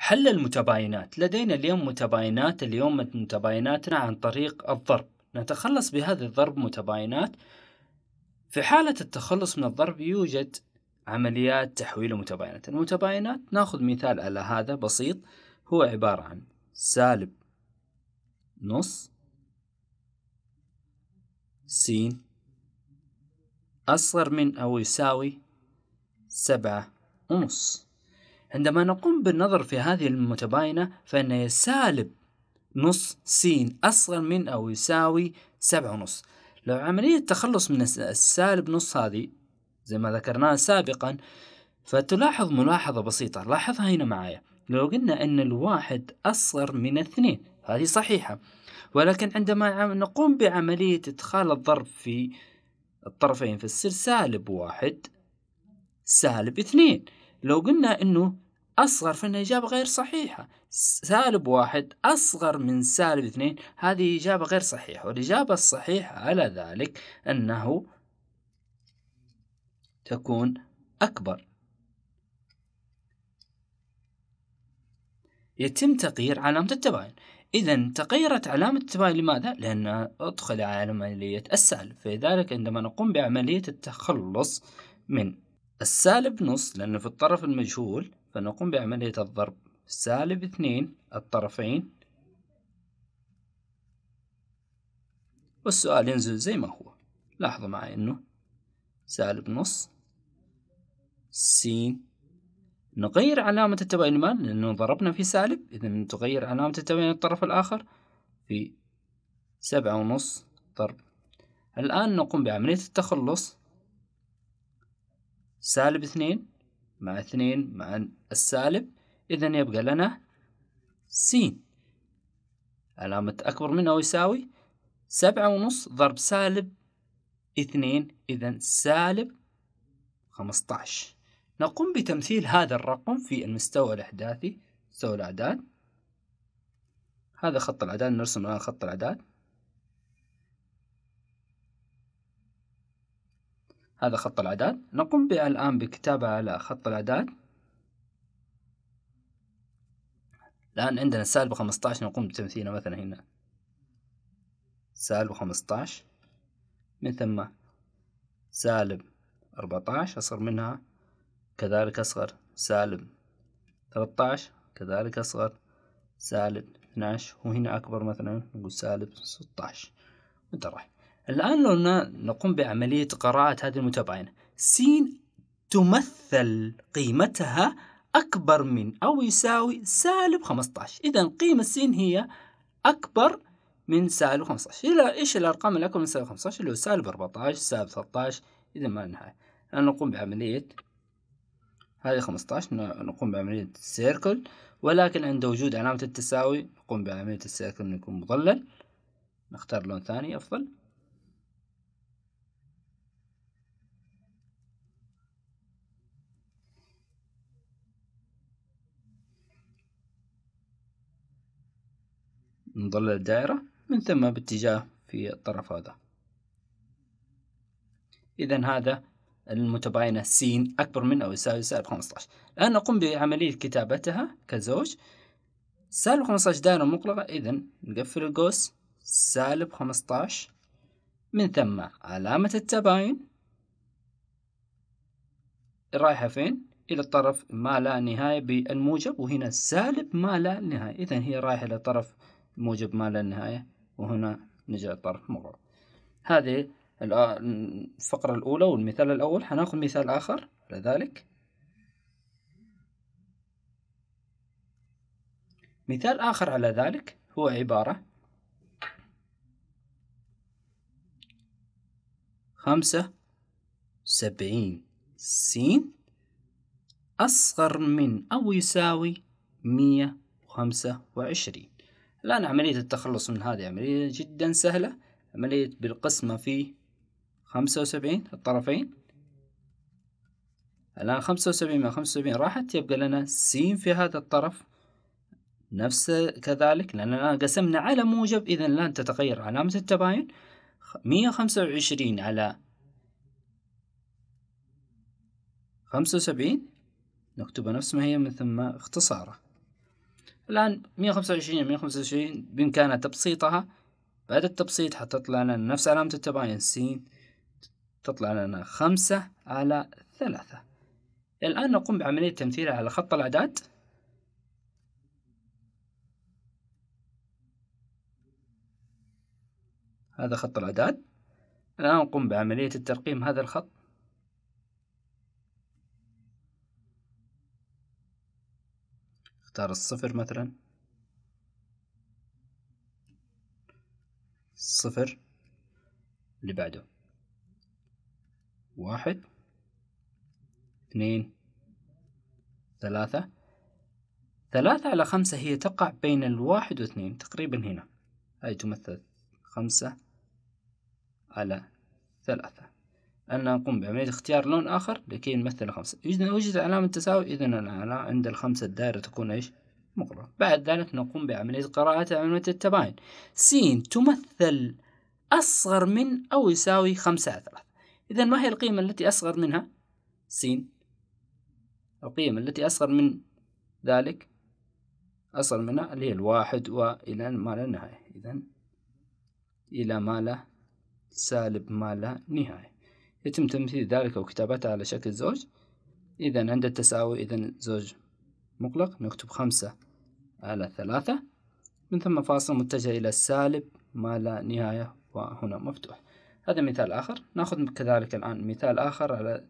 حل المتباينات لدينا اليوم متباينات اليوم متبايناتنا عن طريق الضرب نتخلص بهذه الضرب متباينات في حالة التخلص من الضرب يوجد عمليات تحويل متباينات المتباينات ناخذ مثال على هذا بسيط هو عبارة عن سالب نص س أصغر من أو يساوي سبعة ونص عندما نقوم بالنظر في هذه المتباينة فإن سالب نص س أصغر من أو يساوي سبعة ونص لو عملية التخلص من السالب نص هذه زي ما ذكرناها سابقا فتلاحظ ملاحظة بسيطة لاحظها هنا معايا لو قلنا أن الواحد أصغر من اثنين هذه صحيحة ولكن عندما نقوم بعملية إدخال الضرب في الطرفين السر سالب واحد سالب اثنين لو قلنا انه اصغر فان اجابه غير صحيحه سالب واحد اصغر من سالب اثنين هذه اجابه غير صحيحه والاجابه الصحيحه على ذلك انه تكون اكبر يتم تغيير علامة التباين إذا تغيرت علامة التباين لماذا؟ لأن أدخل على عملية السالب فلذلك عندما نقوم بعملية التخلص من السالب نص لأنه في الطرف المجهول فنقوم بعملية الضرب سالب اثنين الطرفين والسؤال ينزل زي ما هو لاحظوا معي أنه سالب نص س نغير علامة التباين المال لأنه ضربنا في سالب إذا تغير علامة التباين الطرف الآخر في سبعة ونص ضرب الآن نقوم بعملية التخلص سالب اثنين مع اثنين مع السالب إذا يبقى لنا س علامة أكبر منه يساوي سبعة ونص ضرب سالب اثنين إذا سالب خمسطعش نقوم بتمثيل هذا الرقم في المستوى الأحداثي مستوى الأعداد هذا خط الأعداد نرسم الآن خط الأعداد هذا خط الأعداد نقوم الآن بكتابة على خط الأعداد الآن عندنا سالب 15 نقوم بتمثيله مثلا هنا سالب 15 من ثم سالب 14 أصغر منها كذلك أصغر سالب 13 كذلك أصغر سالب 12 وهنا أكبر مثلا نقول سالب 16 وانت رايح الآن لو نقوم بعملية قراءة هذه المتباينة س تمثل قيمتها أكبر من أو يساوي سالب 15 إذا قيمة س هي أكبر من سالب 15 إلى إيش الأرقام الأكبر من سالب 15 اللي هو سالب 14 سالب 13 إذا ما نهاية الآن نقوم بعملية هذه 15 نقوم بعملية السيركل ولكن عند وجود علامة التساوي نقوم بعملية السيركل يكون مضلل نختار لون ثاني أفضل نضلل الدائرة من ثم باتجاه في الطرف هذا إذا هذا المتباينة س أكبر من أو يساوي سالب 15 الآن نقوم بعملية كتابتها كزوج سالب 15 دائرة مغلقة إذا نقفل القوس سالب 15 من ثم علامة التباين رايحة فين؟ إلى الطرف ما لا نهاية بالموجب وهنا سالب ما لا نهاية إذا هي رايحة إلى طرف موجب ما لا نهاية وهنا على الطرف مغر هذه الفقرة الأولى والمثال الأول حناخذ مثال آخر على ذلك مثال آخر على ذلك هو عبارة خمسة سبعين سين أصغر من أو يساوي مية وخمسة وعشرين الآن عملية التخلص من هذه عملية جدا سهلة عملية بالقسمة في خمسة وسبعين الطرفين الآن خمسة وسبعين مع خمسة وسبعين راحت يبقى لنا س في هذا الطرف نفس كذلك لأن الآن قسمنا على موجب إذا الآن تتغير علامة التباين مية خمسة وعشرين على خمسة وسبعين نكتبها نفس ما هي من ثم اختصاره الآن 125 125 بإمكانها تبسيطها بعد التبسيط حتطلع لنا نفس علامة التباين س يعني تطلع لنا خمسة على ثلاثة الآن نقوم بعملية تمثيلها على خط الأعداد هذا خط الأعداد الآن نقوم بعملية الترقيم هذا الخط اختار الصفر مثلا صفر اللي بعده واحد اثنين ثلاثة ثلاثة على خمسة هي تقع بين الواحد واثنين تقريبا هنا هاي تمثل خمسة على ثلاثة أن نقوم بعملية اختيار لون آخر لكي نمثل الخمسة إذا وجد علامة تساوي إذا العلامة عند الخمسة الدائرة تكون إيش مقرة بعد ذلك نقوم بعملية قراءة عملية التباين س تمثل أصغر من أو يساوي خمسة على ثلاثة إذا ما هي القيمة التي أصغر منها س القيمة التي أصغر من ذلك أصغر منها اللي هي الواحد وإلى ما لا نهاية إذا إلى ما لا سالب ما لا نهاية يتم تمثيل ذلك وكتابته على شكل زوج إذا عند التساوي إذا زوج مغلق نكتب خمسة على ثلاثة من ثم فاصل متجه إلى السالب ما لا نهاية وهنا مفتوح هذا مثال آخر نأخذ كذلك الآن مثال آخر على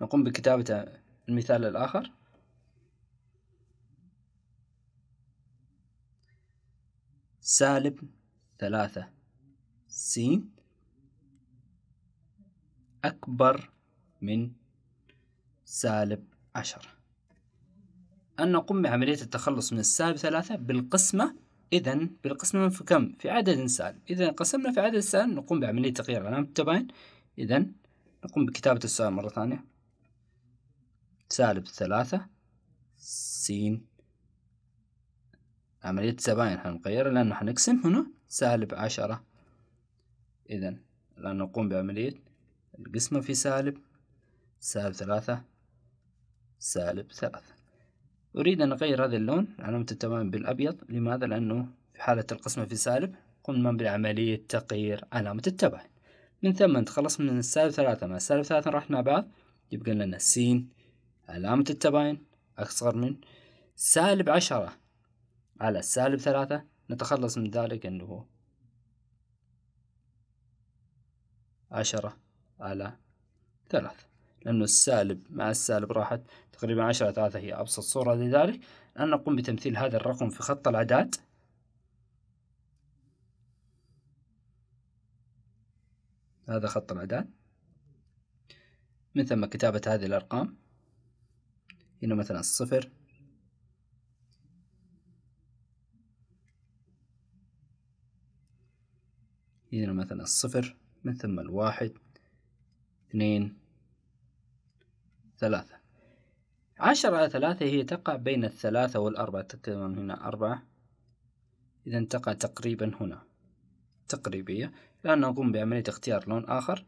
نقوم بكتابة المثال الآخر سالب ثلاثة س أكبر من سالب عشرة أن نقوم بعملية التخلص من السالب ثلاثة بالقسمة إذا بالقسمة في كم؟ في عدد سالب إذا قسمنا في عدد سالب نقوم بعملية تغيير علامة التباين إذا نقوم بكتابة السؤال مرة ثانية سالب ثلاثة سين عملية الزباين حنغير لأنه حنقسم هنا سالب عشرة إذا الآن نقوم بعملية القسمة في سالب سالب ثلاثة سالب ثلاثة أريد أن أغير هذا اللون علامة التباين بالأبيض لماذا؟ لأنه في حالة القسمة في سالب قمنا بعملية تغيير علامة التباين من ثم نتخلص من السالب ثلاثة مع السالب ثلاثة راح مع بعض يبقى لنا س علامة التباين أصغر من سالب عشرة على سالب ثلاثة نتخلص من ذلك أنه عشرة على ثلاثة لأنه السالب مع السالب راحت تقريبا عشرة ثلاثة هي أبسط صورة لذلك الآن نقوم بتمثيل هذا الرقم في خط الأعداد هذا خط الأعداد من ثم كتابة هذه الأرقام هنا مثلا صفر عندنا مثلا الصفر من ثم الواحد اثنين ثلاثة عشرة على ثلاثة هي تقع بين الثلاثة والأربعة تقريبا هنا أربعة إذا تقع تقريبا هنا تقريبية الآن نقوم بعملية اختيار لون آخر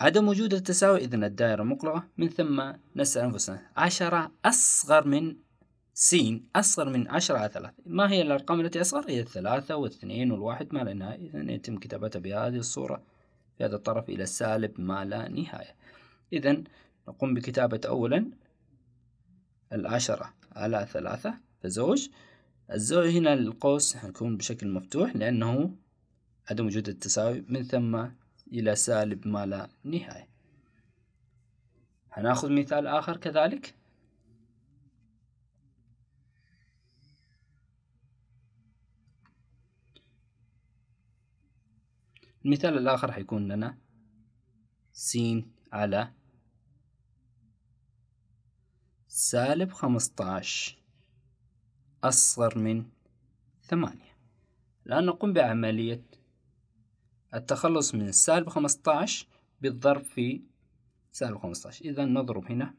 عدم وجود التساوي إذا الدائرة مقلقة من ثم نسأل أنفسنا عشرة أصغر من س أصغر من عشرة على ثلاثة ما هي الأرقام التي أصغر؟ هي الثلاثة والاثنين والواحد ما لا نهاية إذا يتم كتابتها بهذه الصورة في هذا الطرف إلى السالب ما لا نهاية إذا نقوم بكتابة أولا العشرة على ثلاثة فزوج الزوج هنا القوس هيكون بشكل مفتوح لأنه عدم وجود التساوي من ثم إلى سالب ما لا نهاية هناخذ مثال آخر كذلك المثال الآخر حيكون لنا س على سالب خمسطاش أصغر من ثمانية الآن نقوم بعملية التخلص من سالب خمسطاش بالضرب في سالب خمسطاش إذا نضرب هنا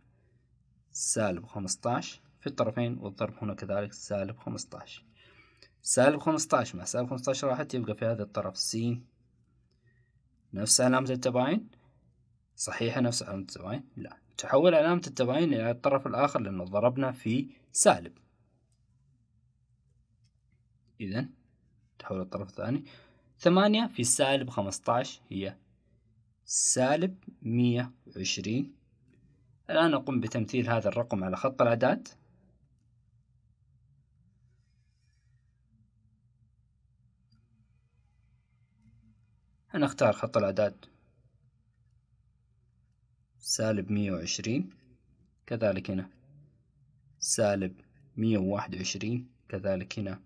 سالب خمسطاش في الطرفين والضرب هنا كذلك سالب خمسطاش سالب خمسطاش مع سالب خمسطاش راحت يبقى في هذا الطرف سين نفس علامة التباين صحيحة نفس علامة التباين لا تحول علامة التباين إلى الطرف الآخر لأنه ضربنا في سالب إذا تحول الطرف الثاني ثمانية في سالب خمستاش هي سالب مية وعشرين الآن نقوم بتمثيل هذا الرقم على خط الأعداد أنا أختار خط الأعداد سالب مية وعشرين كذلك هنا سالب مية وواحد وعشرين كذلك هنا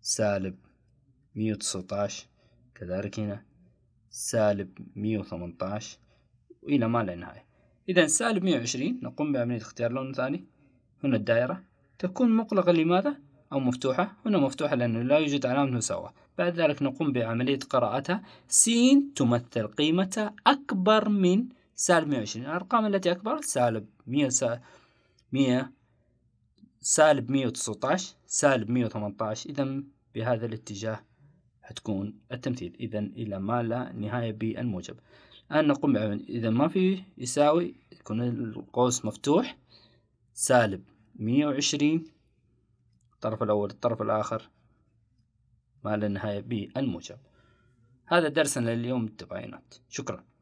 سالب مية وتسعتاش كذلك هنا سالب مية وثمنتاش وإلى ما لا نهاية إذا سالب مية وعشرين نقوم بعملية اختيار لون ثاني هنا الدائرة تكون مقلقة لماذا؟ أو مفتوحة هنا مفتوحة لأنه لا يوجد علامة مساواة بعد ذلك نقوم بعملية قراءتها س تمثل قيمتها أكبر من سالب 120 الأرقام التي أكبر سالب 100 سالب 100 سالب 119 سالب 118 إذا بهذا الاتجاه حتكون التمثيل إذا إلى ما لا نهاية بالموجب الآن نقوم بعمل إذا ما في يساوي يكون القوس مفتوح سالب 120 وعشرين الطرف الأول الطرف الآخر ما لا نهاية به الموجب هذا درسنا لليوم التباينات شكرا